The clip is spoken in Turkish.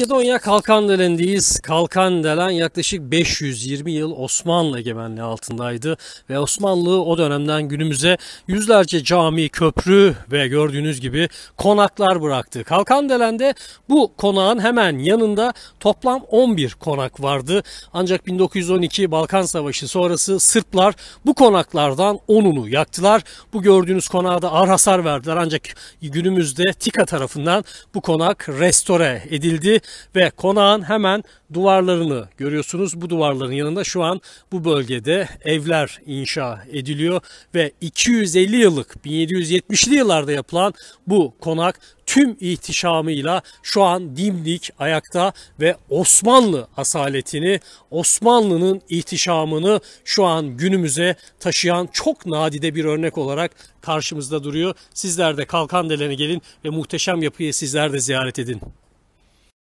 Makedonya Kalkan Delen'deyiz. Kalkan Delen yaklaşık 520 yıl Osmanlı egemenliği altındaydı ve Osmanlı o dönemden günümüze yüzlerce cami, köprü ve gördüğünüz gibi konaklar bıraktı. Kalkan Delen'de bu konağın hemen yanında toplam 11 konak vardı. Ancak 1912 Balkan Savaşı sonrası Sırplar bu konaklardan 10'unu yaktılar. Bu gördüğünüz konağa da ağır hasar verdiler ancak günümüzde TİKA tarafından bu konak restore edildi ve konağın hemen duvarlarını görüyorsunuz. Bu duvarların yanında şu an bu bölgede evler inşa ediliyor ve 250 yıllık 1770'li yıllarda yapılan bu konak tüm ihtişamıyla şu an dimdik ayakta ve Osmanlı asaletini, Osmanlı'nın ihtişamını şu an günümüze taşıyan çok nadide bir örnek olarak karşımızda duruyor. Sizler de Kalkan Delen'e gelin ve muhteşem yapıyı sizler de ziyaret edin.